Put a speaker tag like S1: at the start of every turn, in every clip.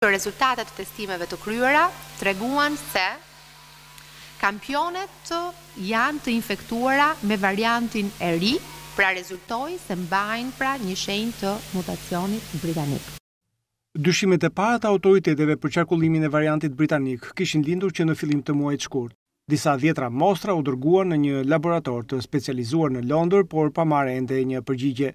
S1: Për rezultatet të testimeve të kryera, treguan se kampionet janë të infektuara me variantin e ri, pra rezultoj se mbajnë pra një shenjë të mutacionit britanik.
S2: Dyshimet e para të autoriteteve për qarkullimin e variantit britanik kishin lindur që në fillim të muajt shkurt. Disa djetra mostra u dërguar në një laborator të specializuar në Londër, por pa mare ende një përgjigje.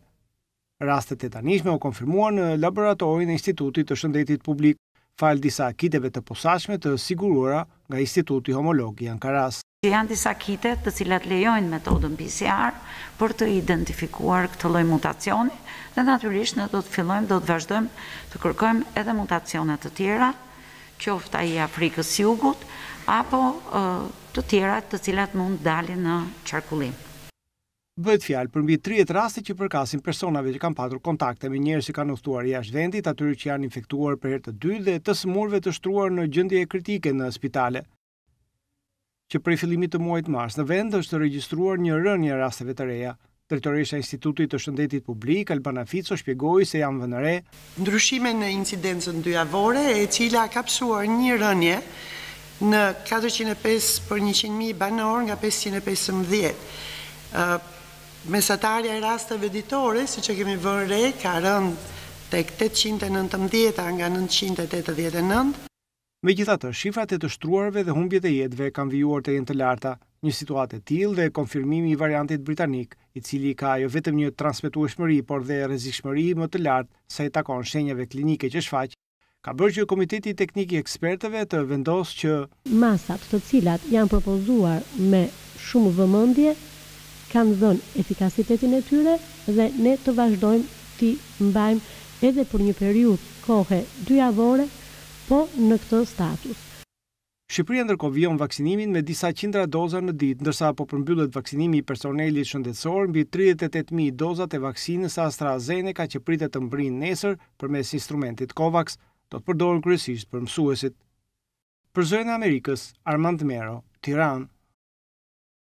S2: Rastet e tanishme u konfirmuar në laboratorin e Institutit të Shëndetit Publik, falë disa akiteve të posashme të siguruara nga Instituti Homologi Ankaras.
S3: Që janë disa kite të cilat lejojnë metodën PCR për të identifikuar këtë loj mutacioni, dhe naturisht në do të fillojmë, do të vazhdojmë të kërkojmë edhe mutacionet të tjera, qofta i Afrikës jugut, apo të tjera të cilat mund dalin në qarkullim
S2: bëhet fjalë për mbi 30 raste që përkasin personave që kanë patur kontakte me njerëz që kanë udhëtuar jashtë vendit, atyre që janë infektuar për herë të dytë dhe të smurve të shtruar në gjendje kritike në spitale. Që prej fillimit të muajit mars në vend është regjistruar një rënje rasteve të reja.
S4: Drejtoresha e Institutit të Shëndetit Publik Albana Fico shpjegoi se janë vënë re ndryshime në incidencën dyjavore, e cila ka kapsuar një rënje në 405 për 100.000 banor nga 515. Mesatarja e rastëve ditore, si që kemi vërre, re, ka rënd të 819 nga 989. Me gjithatë, të shifrat e të shtruarve dhe humbjet e jetve
S2: kanë vijuar të jenë të larta, një situatë e til dhe konfirmimi i variantit britanik, i cili ka jo vetëm një transmitu e shmëri, por dhe shmëri më të lartë sa i takon shenjave klinike që shfaqë, ka bërë që Komiteti Teknik i Ekspertëve të vendosë që
S5: masat të cilat janë propozuar me shumë vëmëndje kanë dhënë efikasitetin e tyre dhe ne të vazhdojmë ti mbajmë edhe për një periud kohë avore, po në këtë status.
S2: Shqipëria ndërkohë vijon vaksinimin me disa qindra doza në ditë, ndërsa po përmbyllet vaksinimi i personelit shëndetësor mbi 38000 dozat e vaksinës AstraZeneca që pritet të mbrin nesër përmes instrumentit Covax, do të përdoren kryesisht për mësuesit. Për zonën e Amerikës, Armand Mero, Tiranë.